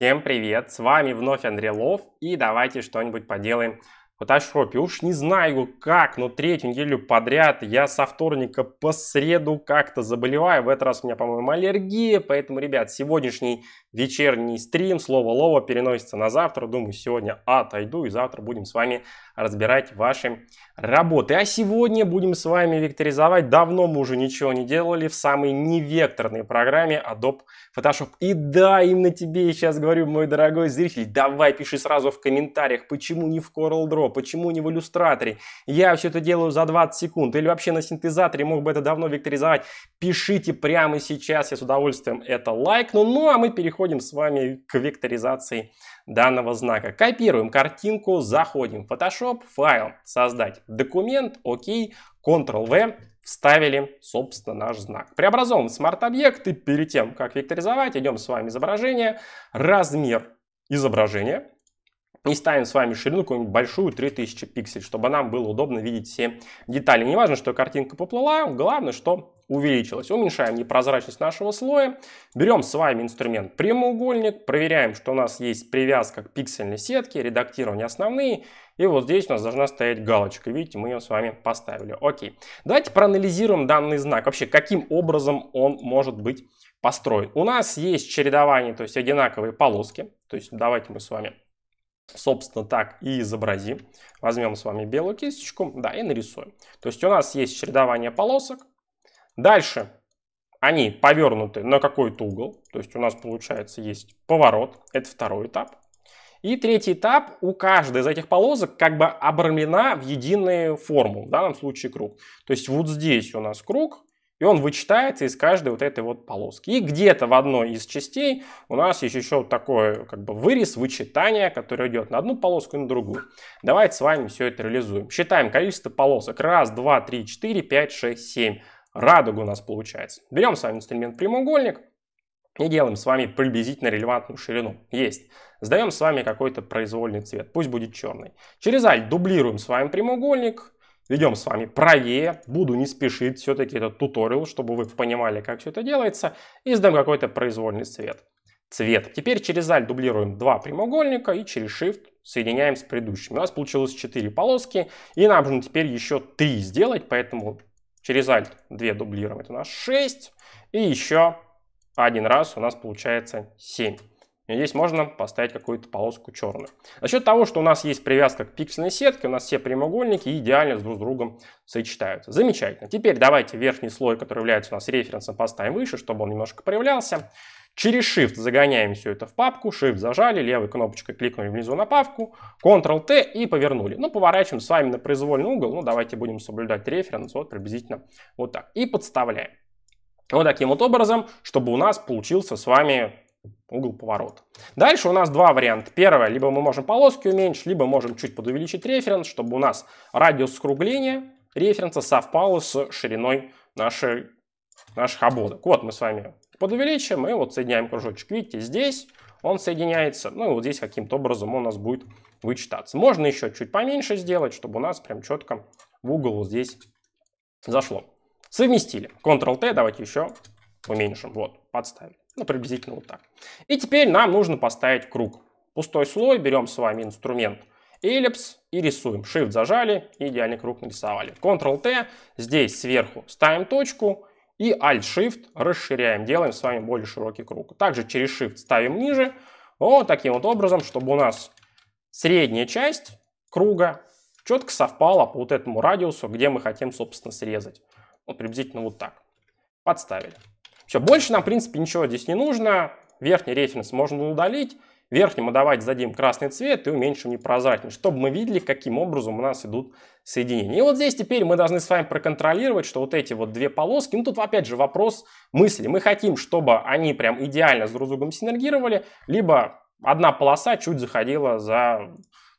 Всем привет, с вами вновь Андрей Лов и давайте что-нибудь поделаем фотошопе. Уж не знаю как, но третью неделю подряд я со вторника по среду как-то заболеваю. В этот раз у меня, по-моему, аллергия. Поэтому, ребят, сегодняшний вечерний стрим, слово лово переносится на завтра. Думаю, сегодня отойду и завтра будем с вами разбирать ваши работы. А сегодня будем с вами векторизовать. Давно мы уже ничего не делали в самой невекторной программе Adobe Photoshop. И да, именно тебе я сейчас говорю, мой дорогой зритель, давай пиши сразу в комментариях, почему не в Coral Draw Pro, почему не в иллюстраторе. Я все это делаю за 20 секунд или вообще на синтезаторе мог бы это давно векторизовать. Пишите прямо сейчас, я с удовольствием это лайкну. Ну а мы переходим с вами к векторизации данного знака. Копируем картинку, заходим в Photoshop, файл, создать документ, окей, Ctrl-V, вставили, собственно, наш знак. Преобразовываем смарт-объект и перед тем, как векторизовать, идем с вами изображение, размер изображения, и ставим с вами ширину какую-нибудь большую 3000 пикселей, чтобы нам было удобно видеть все детали. Не важно, что картинка поплыла, главное, что увеличилась. Уменьшаем непрозрачность нашего слоя, берем с вами инструмент прямоугольник, проверяем, что у нас есть привязка к пиксельной сетке, редактирование основные, и вот здесь у нас должна стоять галочка. Видите, мы ее с вами поставили. Окей. Давайте проанализируем данный знак. Вообще, каким образом он может быть построен. У нас есть чередование, то есть одинаковые полоски. То есть давайте мы с вами собственно, так и изобразим. Возьмем с вами белую кисточку, да, и нарисуем. То есть у нас есть чередование полосок. Дальше они повернуты на какой-то угол, то есть у нас, получается, есть поворот, это второй этап. И третий этап, у каждой из этих полосок как бы обрамлена в единую форму, в данном случае круг. То есть вот здесь у нас круг, и он вычитается из каждой вот этой вот полоски. И где-то в одной из частей у нас есть еще такой как бы вырез, вычитание, которое идет на одну полоску и на другую. Давайте с вами все это реализуем. Считаем количество полосок. Раз, два, три, четыре, пять, шесть, семь. Радуга у нас получается. Берем с вами инструмент прямоугольник и делаем с вами приблизительно релевантную ширину. Есть. Сдаем с вами какой-то произвольный цвет. Пусть будет черный. Через Alt дублируем с вами прямоугольник ведем с вами прое. Буду не спешить, все-таки это туториал, чтобы вы понимали, как все это делается. И сдам какой-то произвольный цвет. Цвет. Теперь через Alt дублируем два прямоугольника и через Shift соединяем с предыдущим. У нас получилось 4 полоски, и нам нужно теперь еще 3 сделать, поэтому через Alt 2 дублируем, это у нас 6, и еще один раз у нас получается 7. И здесь можно поставить какую-то полоску черную. За счет того, что у нас есть привязка к пиксельной сетке, у нас все прямоугольники идеально с друг с другом сочетаются. Замечательно. Теперь давайте верхний слой, который является у нас референсом, поставим выше, чтобы он немножко проявлялся. Через Shift загоняем все это в папку, Shift зажали, левой кнопочкой кликнули внизу на папку, Ctrl-T и повернули. Ну, поворачиваем с вами на произвольный угол, ну, давайте будем соблюдать референс, вот приблизительно вот так. И подставляем. Вот таким вот образом, чтобы у нас получился с вами угол поворота. Дальше у нас два варианта. Первое, либо мы можем полоски уменьшить, либо можем чуть подувеличить референс, чтобы у нас радиус скругления референса совпало с шириной нашей, наших ободок. Вот мы с вами подувеличим и вот соединяем кружочек. Видите, здесь он соединяется, ну и вот здесь каким-то образом он у нас будет вычитаться. Можно еще чуть поменьше сделать, чтобы у нас прям четко в угол вот здесь зашло. Совместили. Ctrl-T, давайте еще уменьшим. Вот, подставили. Ну, приблизительно вот так. И теперь нам нужно поставить круг. Пустой слой, берем с вами инструмент эллипс и рисуем. Shift зажали идеальный круг нарисовали. Ctrl-T, здесь сверху ставим точку и Alt-Shift расширяем, делаем с вами более широкий круг. Также через Shift ставим ниже, вот таким вот образом, чтобы у нас средняя часть круга четко совпала по вот этому радиусу, где мы хотим, собственно, срезать. Вот приблизительно вот так. Подставили. Все, больше нам, в принципе, ничего здесь не нужно. Верхний референс можно удалить. Верхнему давайте зададим красный цвет и уменьшим непрозрачность, чтобы мы видели, каким образом у нас идут соединения. И вот здесь теперь мы должны с вами проконтролировать, что вот эти вот две полоски, ну тут опять же вопрос мысли. Мы хотим, чтобы они прям идеально с друг с другом синергировали, либо одна полоса чуть заходила за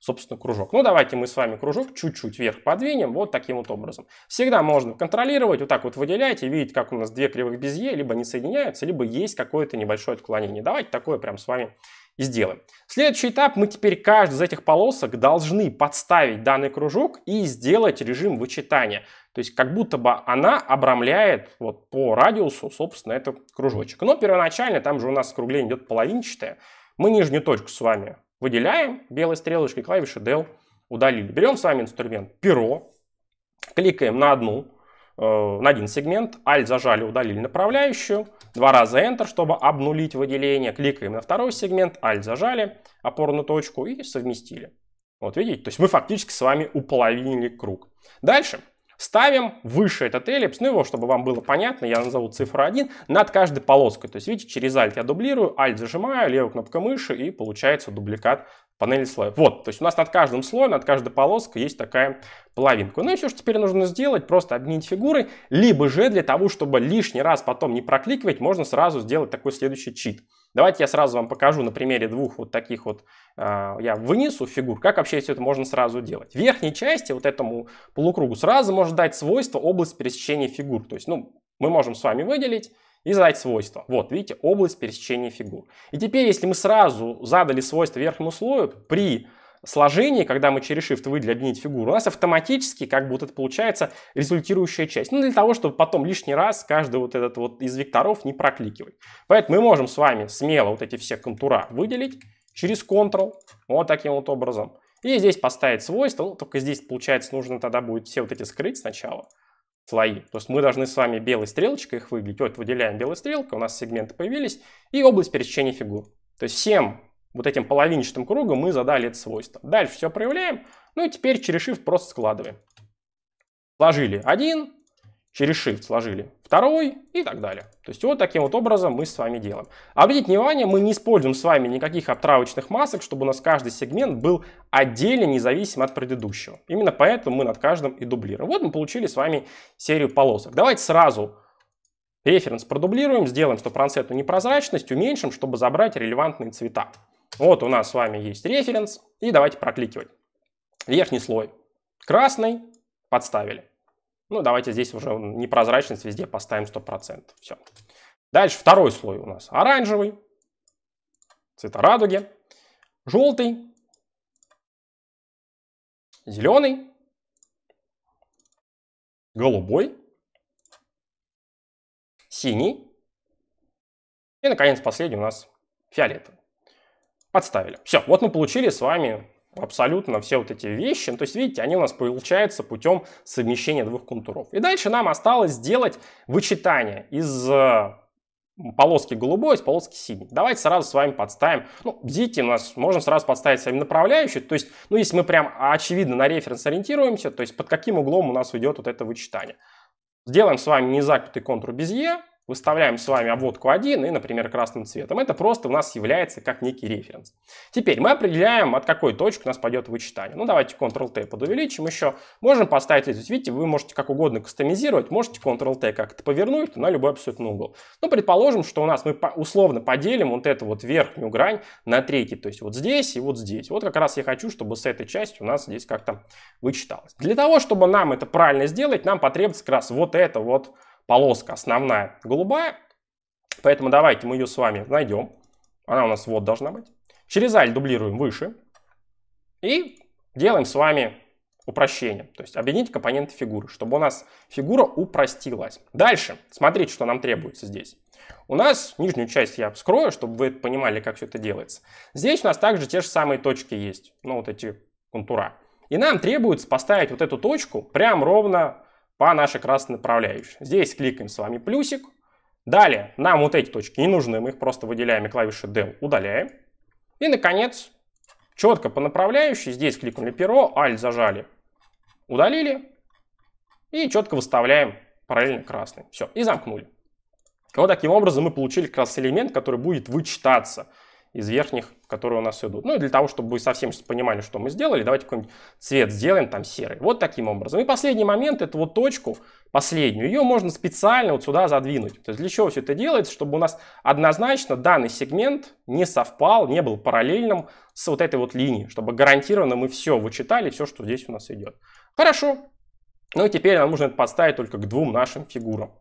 собственно, кружок. Ну, давайте мы с вами кружок чуть-чуть вверх подвинем, вот таким вот образом. Всегда можно контролировать, вот так вот выделяете, видите, как у нас две кривых безе, либо не соединяются, либо есть какое-то небольшое отклонение. Давайте такое прям с вами и сделаем. Следующий этап, мы теперь каждый из этих полосок должны подставить данный кружок и сделать режим вычитания. То есть как будто бы она обрамляет вот по радиусу, собственно, этот кружочек. Но первоначально там же у нас скругление идет половинчатое. Мы нижнюю точку с вами выделяем белой стрелочкой клавишу del, удалили. Берем с вами инструмент перо, кликаем на одну, э, на один сегмент, Alt зажали, удалили направляющую, два раза Enter, чтобы обнулить выделение, кликаем на второй сегмент, Alt зажали, опорную точку и совместили. Вот видите, то есть мы фактически с вами уполовинили круг. Дальше Ставим выше этот эллипс, ну его, чтобы вам было понятно, я назову цифру 1, над каждой полоской. То есть, видите, через Alt я дублирую, Alt зажимаю, левую кнопку мыши и получается дубликат панели слоя. Вот, то есть у нас над каждым слоем, над каждой полоской есть такая половинка. Ну и все, что теперь нужно сделать, просто обменить фигуры, либо же для того, чтобы лишний раз потом не прокликивать, можно сразу сделать такой следующий чит. Давайте я сразу вам покажу на примере двух вот таких вот, а, я вынесу фигур, как вообще все это можно сразу делать. В верхней части, вот этому полукругу, сразу можно дать свойство область пересечения фигур. То есть, ну, мы можем с вами выделить и задать свойство. Вот, видите, область пересечения фигур. И теперь, если мы сразу задали свойство верхнему слою, при сложении, когда мы через shift выделили объединить фигуру, у нас автоматически как бы вот получается результирующая часть. Ну, для того, чтобы потом лишний раз каждый вот этот вот из векторов не прокликивать. Поэтому мы можем с вами смело вот эти все контура выделить через Ctrl, вот таким вот образом. И здесь поставить свойство, ну, только здесь, получается, нужно тогда будет все вот эти скрыть сначала слои. То есть мы должны с вами белой стрелочкой их выделить. Вот выделяем белой стрелкой, у нас сегменты появились, и область пересечения фигур. То есть всем вот этим половинчатым кругом мы задали это свойство. Дальше все проявляем. Ну и теперь через shift просто складываем. Сложили один, через shift сложили второй и так далее. То есть вот таким вот образом мы с вами делаем. Обратите внимание, мы не используем с вами никаких отравочных масок, чтобы у нас каждый сегмент был отдельно независим от предыдущего. Именно поэтому мы над каждым и дублируем. Вот мы получили с вами серию полосок. Давайте сразу референс продублируем, сделаем стопроцентную непрозрачность, уменьшим, чтобы забрать релевантные цвета. Вот у нас с вами есть референс, и давайте прокликивать. Верхний слой красный, подставили. Ну, давайте здесь уже непрозрачность везде поставим 100%. Все. Дальше второй слой у нас оранжевый, цвета радуги, желтый, зеленый, голубой, синий и, наконец, последний у нас фиолетовый подставили. Все, вот мы получили с вами абсолютно все вот эти вещи. Ну, то есть, видите, они у нас получаются путем совмещения двух контуров. И дальше нам осталось сделать вычитание из э, полоски голубой, из полоски синей. Давайте сразу с вами подставим, ну, видите, у нас можно сразу подставить с вами направляющую, то есть, ну, если мы прям очевидно на референс ориентируемся, то есть под каким углом у нас идет вот это вычитание. Сделаем с вами незакрытый контур без Безье, выставляем с вами обводку 1 и, например, красным цветом. Это просто у нас является как некий референс. Теперь мы определяем, от какой точки у нас пойдет вычитание. Ну, давайте Ctrl-T подувеличим еще. Можем поставить здесь, видите, вы можете как угодно кастомизировать, можете Ctrl-T как-то повернуть на любой абсолютно угол. Ну, предположим, что у нас мы условно поделим вот эту вот верхнюю грань на третий, то есть вот здесь и вот здесь. Вот как раз я хочу, чтобы с этой частью у нас здесь как-то вычиталось. Для того, чтобы нам это правильно сделать, нам потребуется как раз вот это вот полоска основная голубая. Поэтому давайте мы ее с вами найдем. Она у нас вот должна быть. Через аль дублируем выше. И делаем с вами упрощение. То есть объединить компоненты фигуры, чтобы у нас фигура упростилась. Дальше смотрите, что нам требуется здесь. У нас нижнюю часть я вскрою, чтобы вы понимали, как все это делается. Здесь у нас также те же самые точки есть. Ну, вот эти контура. И нам требуется поставить вот эту точку прям ровно по нашей красной направляющей. Здесь кликаем с вами плюсик. Далее нам вот эти точки не нужны, мы их просто выделяем и клавишу Del удаляем. И, наконец, четко по направляющей, здесь кликнули перо, Alt зажали, удалили. И четко выставляем параллельно красный. Все, и замкнули. Вот таким образом мы получили красный элемент, который будет вычитаться – из верхних, которые у нас идут. Ну и для того, чтобы вы совсем понимали, что мы сделали, давайте какой-нибудь цвет сделаем, там серый. Вот таким образом. И последний момент, эту вот точку, последнюю, ее можно специально вот сюда задвинуть. То есть для чего все это делается? Чтобы у нас однозначно данный сегмент не совпал, не был параллельным с вот этой вот линией, чтобы гарантированно мы все вычитали, все, что здесь у нас идет. Хорошо. Ну и теперь нам нужно это подставить только к двум нашим фигурам.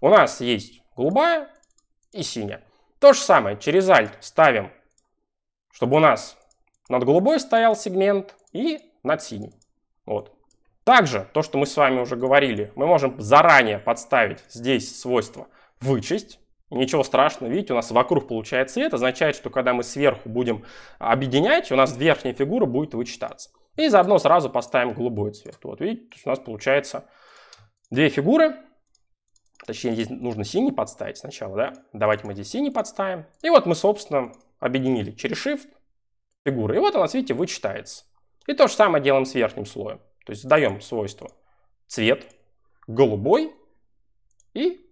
У нас есть голубая и синяя. То же самое, через Alt ставим чтобы у нас над голубой стоял сегмент и над синий. Вот. Также, то, что мы с вами уже говорили, мы можем заранее подставить здесь свойство вычесть. Ничего страшного, видите, у нас вокруг получается цвет, означает, что когда мы сверху будем объединять, у нас верхняя фигура будет вычитаться. И заодно сразу поставим голубой цвет. Вот видите, у нас получается две фигуры, точнее здесь нужно синий подставить сначала, да? Давайте мы здесь синий подставим. И вот мы, собственно, объединили через Shift фигуры. И вот у нас, видите, вычитается. И то же самое делаем с верхним слоем. То есть даем свойство цвет, голубой и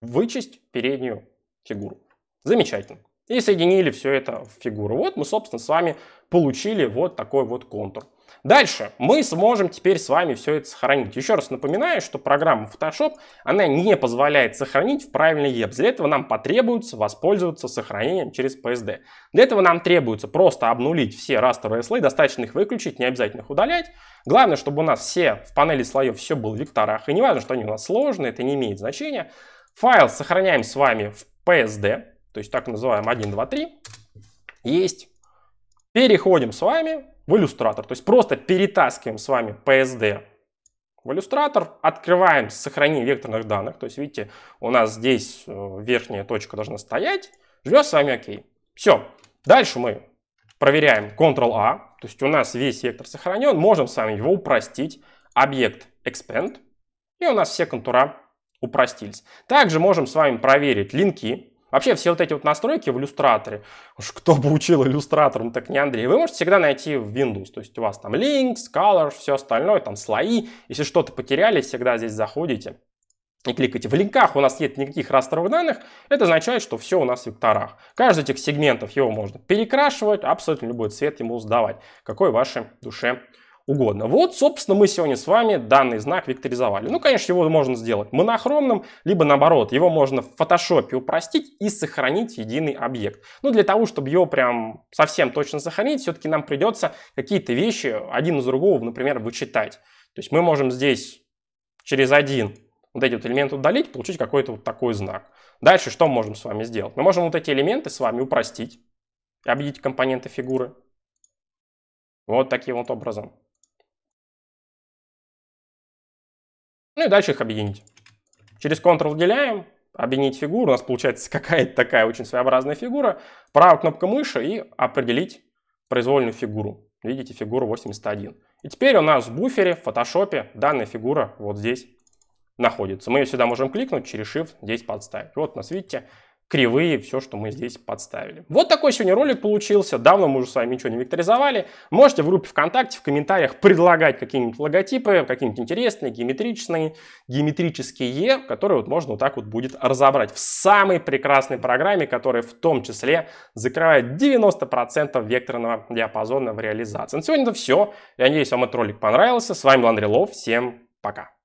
вычесть переднюю фигуру. Замечательно. И соединили все это в фигуру. Вот мы, собственно, с вами получили вот такой вот контур. Дальше мы сможем теперь с вами все это сохранить. Еще раз напоминаю, что программа Photoshop, она не позволяет сохранить в правильный EPS. Для этого нам потребуется воспользоваться сохранением через PSD. Для этого нам требуется просто обнулить все растровые слои, достаточно их выключить, не обязательно их удалять. Главное, чтобы у нас все в панели слоев все было в векторах. И не важно, что они у нас сложные, это не имеет значения. Файл сохраняем с вами в PSD, то есть так называем 1, 2, 3. Есть. Переходим с вами в иллюстратор. То есть просто перетаскиваем с вами PSD в иллюстратор, открываем сохранение векторных данных. То есть видите, у нас здесь э, верхняя точка должна стоять. Жмем с вами ОК. Все. Дальше мы проверяем Ctrl-A. А». То есть у нас весь вектор сохранен. Можем с вами его упростить. Объект Expand. И у нас все контура упростились. Также можем с вами проверить линки. Вообще все вот эти вот настройки в иллюстраторе, уж кто бы учил иллюстратором, так не Андрей, вы можете всегда найти в Windows, то есть у вас там links, colors, все остальное, там слои, если что-то потеряли, всегда здесь заходите и кликайте. В линках у нас нет никаких растровых данных, это означает, что все у нас в векторах. Каждый из этих сегментов его можно перекрашивать, абсолютно любой цвет ему сдавать, какой вашей душе угодно. Вот, собственно, мы сегодня с вами данный знак векторизовали. Ну, конечно, его можно сделать монохромным, либо наоборот, его можно в фотошопе упростить и сохранить единый объект. Ну, для того, чтобы его прям совсем точно сохранить, все-таки нам придется какие-то вещи один из другого, например, вычитать. То есть мы можем здесь через один вот эти вот элементы удалить, получить какой-то вот такой знак. Дальше что мы можем с вами сделать? Мы можем вот эти элементы с вами упростить объединить компоненты фигуры. Вот таким вот образом. Ну и дальше их объединить. Через Ctrl деляем, объединить фигуру. У нас получается какая-то такая очень своеобразная фигура. Правая кнопка мыши и определить произвольную фигуру. Видите, фигура 81. И теперь у нас в буфере, в фотошопе данная фигура вот здесь находится. Мы ее сюда можем кликнуть, через Shift здесь подставить. Вот у нас, видите, кривые, все, что мы здесь подставили. Вот такой сегодня ролик получился. Давно мы уже с вами ничего не векторизовали. Можете в группе ВКонтакте, в комментариях предлагать какие-нибудь логотипы, какие-нибудь интересные, геометричные, геометрические, которые вот можно вот так вот будет разобрать в самой прекрасной программе, которая в том числе закрывает 90% векторного диапазона в реализации. На сегодня это все. Я надеюсь, вам этот ролик понравился. С вами был Андрей Лов. Всем пока.